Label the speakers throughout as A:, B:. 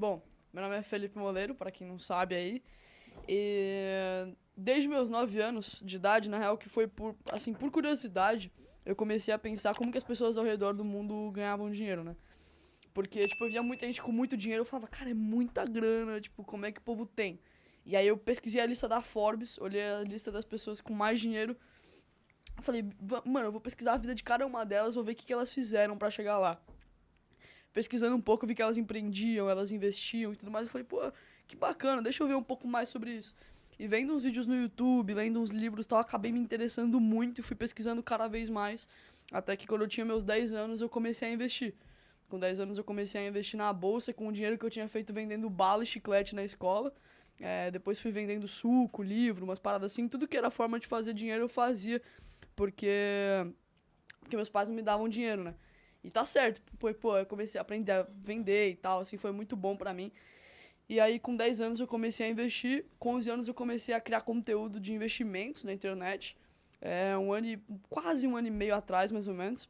A: Bom, meu nome é Felipe Moleiro, para quem não sabe aí. E desde meus 9 anos de idade, na real, que foi por, assim, por curiosidade, eu comecei a pensar como que as pessoas ao redor do mundo ganhavam dinheiro, né? Porque, tipo, eu via muita gente com muito dinheiro, eu falava, cara, é muita grana, tipo, como é que o povo tem? E aí eu pesquisei a lista da Forbes, olhei a lista das pessoas com mais dinheiro. falei, mano, eu vou pesquisar a vida de cada uma delas, vou ver o que, que elas fizeram para chegar lá pesquisando um pouco, vi que elas empreendiam, elas investiam e tudo mais. Eu falei, pô, que bacana, deixa eu ver um pouco mais sobre isso. E vendo uns vídeos no YouTube, lendo uns livros e tal, acabei me interessando muito e fui pesquisando cada vez mais. Até que quando eu tinha meus 10 anos, eu comecei a investir. Com 10 anos, eu comecei a investir na bolsa com o dinheiro que eu tinha feito vendendo bala e chiclete na escola. É, depois fui vendendo suco, livro, umas paradas assim. Tudo que era forma de fazer dinheiro eu fazia, porque, porque meus pais não me davam dinheiro, né? E tá certo, pô, pô, eu comecei a aprender a vender e tal, assim, foi muito bom para mim. E aí, com 10 anos, eu comecei a investir. Com 11 anos, eu comecei a criar conteúdo de investimentos na internet. É, um ano e, quase um ano e meio atrás, mais ou menos.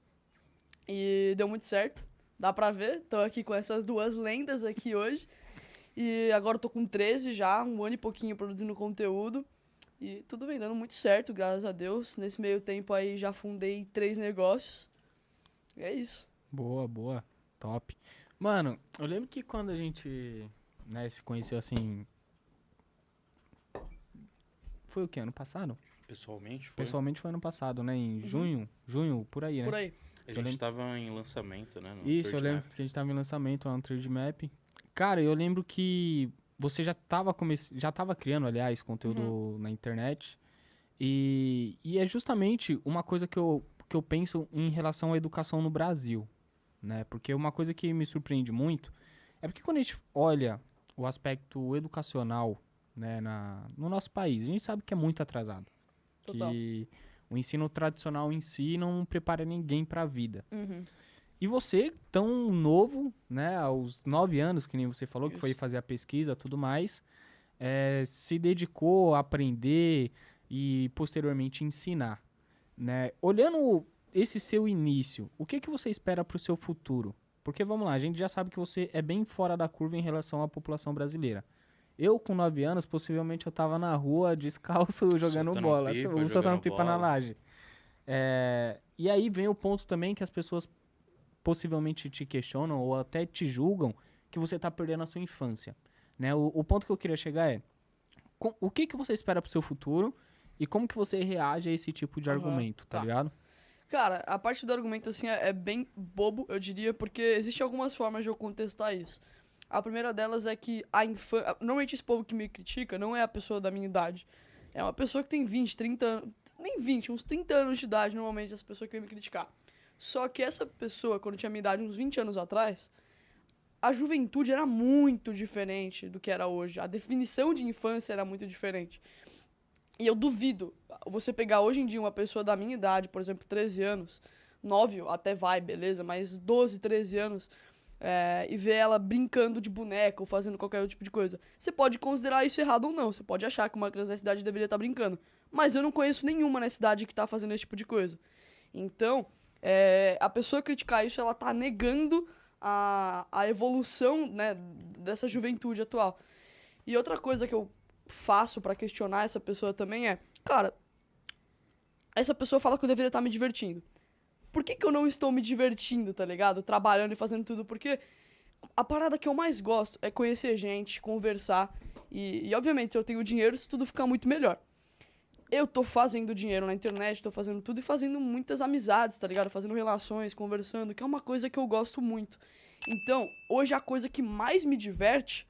A: E deu muito certo. Dá pra ver. Tô aqui com essas duas lendas aqui hoje. E agora eu tô com 13 já, um ano e pouquinho produzindo conteúdo. E tudo vem dando muito certo, graças a Deus. Nesse meio tempo aí, já fundei três negócios é isso.
B: Boa, boa. Top. Mano, eu lembro que quando a gente né, se conheceu assim. Foi o que? Ano passado?
C: Pessoalmente
B: foi? Pessoalmente foi ano passado, né? Em uhum. junho. Junho, por aí, né? Por aí. A gente lembro...
C: tava em lançamento, né? Isso, eu lembro
B: map. que a gente tava em lançamento lá no Trade Map. Cara, eu lembro que você já tava, come... já tava criando, aliás, conteúdo uhum. na internet. E... e é justamente uma coisa que eu que eu penso em relação à educação no Brasil, né? Porque uma coisa que me surpreende muito é porque quando a gente olha o aspecto educacional, né, na, no nosso país, a gente sabe que é muito atrasado. Total. Que o ensino tradicional em si não prepara ninguém para a vida. Uhum. E você, tão novo, né, aos nove anos, que nem você falou, Isso. que foi fazer a pesquisa tudo mais, é, se dedicou a aprender e posteriormente ensinar. Né? Olhando esse seu início, o que, que você espera para o seu futuro? Porque vamos lá, a gente já sabe que você é bem fora da curva em relação à população brasileira. Eu, com 9 anos, possivelmente eu estava na rua, descalço, jogando soltando bola, pipa, soltando jogando pipa na laje. É, e aí vem o ponto também que as pessoas possivelmente te questionam ou até te julgam que você está perdendo a sua infância. Né? O, o, ponto que eu queria chegar é com, o que, que você espera para o seu futuro e como que você reage a esse tipo de uhum. argumento, tá, tá, ligado?
A: Cara, a parte do argumento, assim, é, é bem bobo, eu diria, porque existem algumas formas de eu contestar isso. A primeira delas é que a infância... Normalmente esse povo que me critica não é a pessoa da minha idade. É uma pessoa que tem 20, 30 anos... Nem 20, uns 30 anos de idade, normalmente, essa pessoa que vai me criticar. Só que essa pessoa, quando tinha minha idade, uns 20 anos atrás, a juventude era muito diferente do que era hoje. A definição de infância era muito diferente. E eu duvido você pegar hoje em dia uma pessoa da minha idade, por exemplo, 13 anos, 9 até vai, beleza, mas 12, 13 anos, é, e ver ela brincando de boneca ou fazendo qualquer outro tipo de coisa. Você pode considerar isso errado ou não, você pode achar que uma criança da cidade deveria estar tá brincando, mas eu não conheço nenhuma na cidade que está fazendo esse tipo de coisa. Então, é, a pessoa criticar isso, ela está negando a, a evolução né, dessa juventude atual. E outra coisa que eu faço para questionar essa pessoa também é, cara, essa pessoa fala que eu deveria estar me divertindo. Por que, que eu não estou me divertindo, tá ligado? Trabalhando e fazendo tudo, porque a parada que eu mais gosto é conhecer gente, conversar. E, e obviamente, se eu tenho dinheiro, isso tudo fica muito melhor. Eu tô fazendo dinheiro na internet, tô fazendo tudo e fazendo muitas amizades, tá ligado? Fazendo relações, conversando, que é uma coisa que eu gosto muito. Então, hoje a coisa que mais me diverte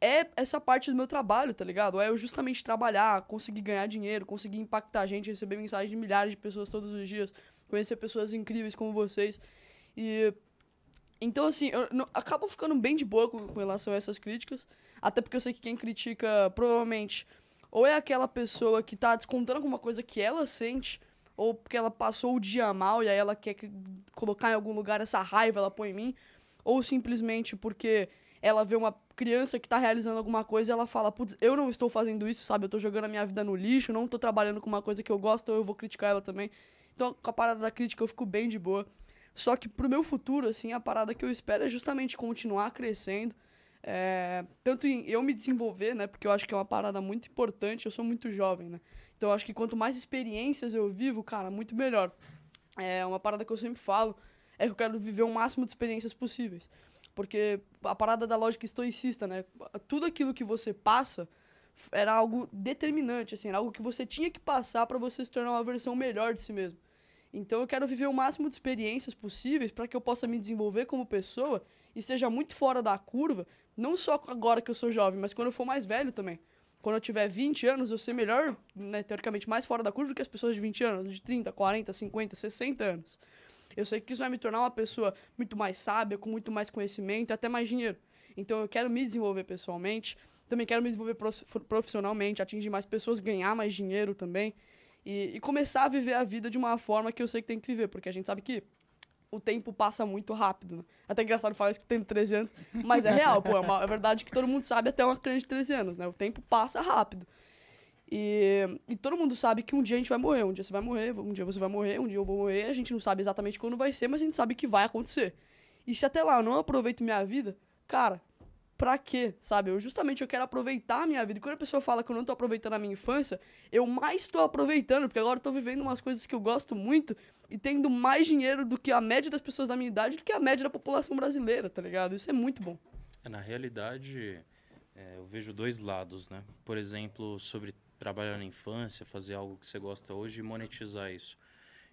A: é essa parte do meu trabalho, tá ligado? É eu justamente trabalhar, conseguir ganhar dinheiro, conseguir impactar a gente, receber mensagens de milhares de pessoas todos os dias, conhecer pessoas incríveis como vocês. E. Então, assim, eu não, acabo ficando bem de boa com, com relação a essas críticas. Até porque eu sei que quem critica, provavelmente, ou é aquela pessoa que tá descontando alguma coisa que ela sente, ou porque ela passou o dia mal e aí ela quer colocar em algum lugar essa raiva, ela põe em mim, ou simplesmente porque ela vê uma criança que tá realizando alguma coisa e ela fala, putz, eu não estou fazendo isso, sabe? Eu tô jogando a minha vida no lixo, não tô trabalhando com uma coisa que eu gosto, eu vou criticar ela também. Então, com a parada da crítica, eu fico bem de boa. Só que pro meu futuro, assim, a parada que eu espero é justamente continuar crescendo. É, tanto em eu me desenvolver, né? Porque eu acho que é uma parada muito importante, eu sou muito jovem, né? Então eu acho que quanto mais experiências eu vivo, cara, muito melhor. É uma parada que eu sempre falo, é que eu quero viver o máximo de experiências possíveis. Porque a parada da lógica estoicista, né? Tudo aquilo que você passa era algo determinante, assim, era algo que você tinha que passar para você se tornar uma versão melhor de si mesmo. Então eu quero viver o máximo de experiências possíveis para que eu possa me desenvolver como pessoa e seja muito fora da curva, não só agora que eu sou jovem, mas quando eu for mais velho também. Quando eu tiver 20 anos, eu ser melhor, né, teoricamente mais fora da curva do que as pessoas de 20 anos, de 30, 40, 50, 60 anos. Eu sei que isso vai me tornar uma pessoa muito mais sábia, com muito mais conhecimento, até mais dinheiro. Então eu quero me desenvolver pessoalmente, também quero me desenvolver profissionalmente, atingir mais pessoas, ganhar mais dinheiro também. E, e, começar a viver a vida de uma forma que eu sei que tem que viver, porque a gente sabe que o tempo passa muito rápido. Né? Até engraçado falar isso que tenho 13 anos, mas é real, pô, é, uma, é verdade que todo mundo sabe até uma criança de 13 anos, né? O tempo passa rápido. E, e, todo mundo sabe que um dia a gente vai morrer, um dia você vai morrer, um dia você vai morrer, um dia eu vou morrer. A gente não sabe exatamente quando vai ser, mas a gente sabe que vai acontecer. E se até lá eu não aproveito minha vida, cara, pra quê, sabe? Eu justamente eu quero aproveitar a minha vida. E quando a pessoa fala que eu não tô aproveitando a minha infância, eu mais tô aproveitando, porque agora eu tô vivendo umas coisas que eu gosto muito e tendo mais dinheiro do que a média das pessoas da minha idade, do que a média da população brasileira, tá ligado? Isso é muito bom.
C: É, na realidade, é, eu vejo dois lados, né? Por exemplo, sobre trabalhar na infância, fazer algo que você gosta hoje e monetizar isso.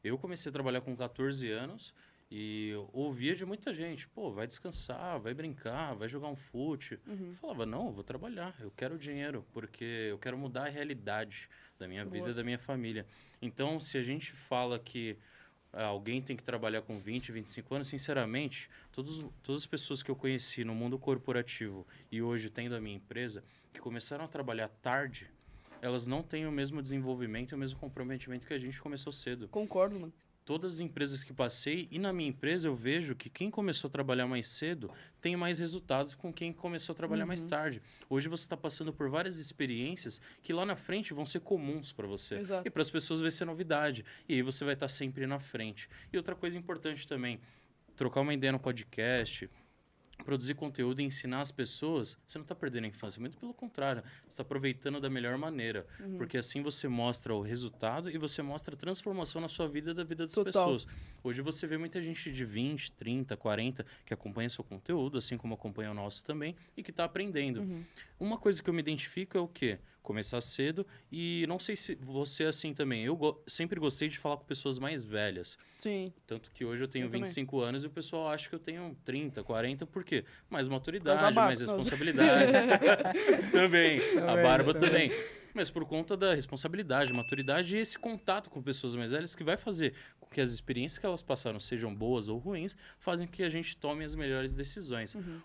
C: Eu comecei a trabalhar com 14 anos e ouvia de muita gente, pô, vai descansar, vai brincar, vai jogar um fute. Uhum. Eu falava, não, eu vou trabalhar, eu quero dinheiro, porque eu quero mudar a realidade da minha Boa. vida e da minha família. Então, se a gente fala que eh, alguém tem que trabalhar com 20, 25 anos, sinceramente, todos, todas as pessoas que eu conheci no mundo corporativo e hoje tendo a minha empresa, que começaram a trabalhar tarde, elas não têm o mesmo desenvolvimento, o mesmo comprometimento que a gente começou cedo. Concordo, mano. Todas as empresas que passei e na minha empresa eu vejo que quem começou a trabalhar mais cedo tem mais resultados com quem começou a trabalhar uhum. mais tarde. Hoje você está passando por várias experiências que lá na frente vão ser comuns para você. Exato. E para as pessoas vai ser novidade. E aí você vai estar tá sempre na frente. E outra coisa importante também, trocar uma ideia no podcast, produzir conteúdo e ensinar as pessoas, você não está perdendo a infância, muito pelo contrário, você está aproveitando da melhor maneira, uhum. porque assim você mostra o resultado e você mostra a transformação na sua vida e da vida das Total. pessoas. Hoje você vê muita gente de 20, 30, 40 que acompanha seu conteúdo, assim como acompanha o nosso também, e que está aprendendo. Uhum. Uma coisa que eu me identifico é o quê? começar cedo. E não sei se você é assim também. Eu go sempre gostei de falar com pessoas mais velhas. Sim. Tanto que hoje eu tenho eu 25 também. anos e o pessoal acha que eu tenho 30, 40, por quê? Mais maturidade, barba, mais responsabilidade. também. também. A barba também. também. Mas por conta da responsabilidade, maturidade e esse contato com pessoas mais velhas que vai fazer com que as experiências que elas passaram, sejam boas ou ruins, fazem que a gente tome as melhores decisões. Uhum.